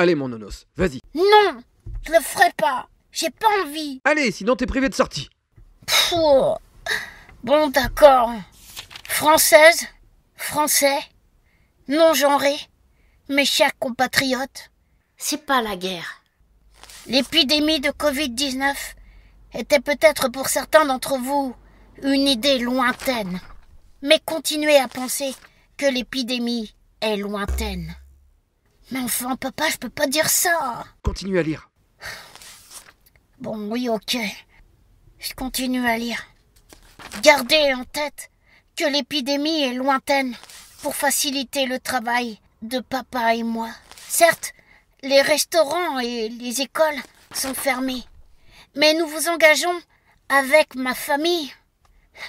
Allez, mon nonos, vas-y. Non, je le ferai pas. J'ai pas envie. Allez, sinon t'es privé de sortie. Bon, d'accord. Française, français, non-genré, mes chers compatriotes, c'est pas la guerre. L'épidémie de Covid-19 était peut-être pour certains d'entre vous une idée lointaine. Mais continuez à penser que l'épidémie est lointaine. Mais enfin, papa, je peux pas dire ça. Continue à lire. Bon, oui, ok. Je continue à lire. Gardez en tête que l'épidémie est lointaine pour faciliter le travail de papa et moi. Certes, les restaurants et les écoles sont fermés, mais nous vous engageons avec ma famille,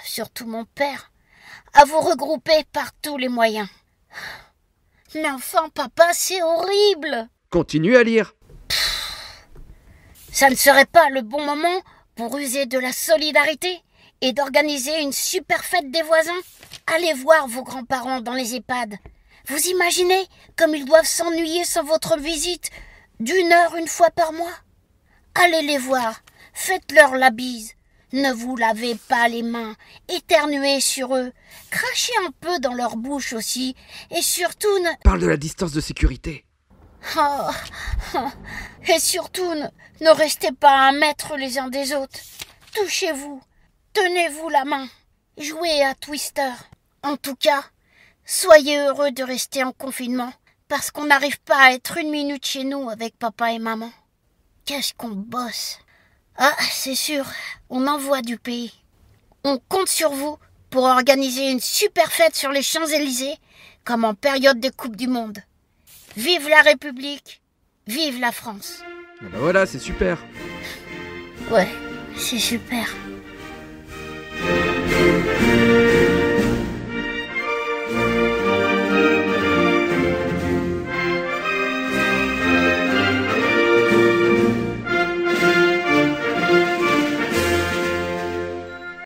surtout mon père, à vous regrouper par tous les moyens. L'enfant papa, c'est horrible Continue à lire. ça ne serait pas le bon moment pour user de la solidarité et d'organiser une super fête des voisins Allez voir vos grands-parents dans les EHPAD. Vous imaginez comme ils doivent s'ennuyer sans votre visite d'une heure une fois par mois Allez les voir, faites-leur la bise, ne vous lavez pas les mains, éternuez sur eux, crachez un peu dans leur bouche aussi, et surtout ne... Parle de la distance de sécurité. Oh. Et surtout, ne, ne restez pas à mettre les uns des autres. Touchez-vous, tenez-vous la main, jouez à Twister. En tout cas, soyez heureux de rester en confinement, parce qu'on n'arrive pas à être une minute chez nous avec papa et maman. Qu'est-ce qu'on bosse ah, c'est sûr, on envoie du pays. On compte sur vous pour organiser une super fête sur les Champs-Élysées, comme en période de Coupe du Monde. Vive la République, vive la France. Ah bah voilà, c'est super. Ouais, c'est super.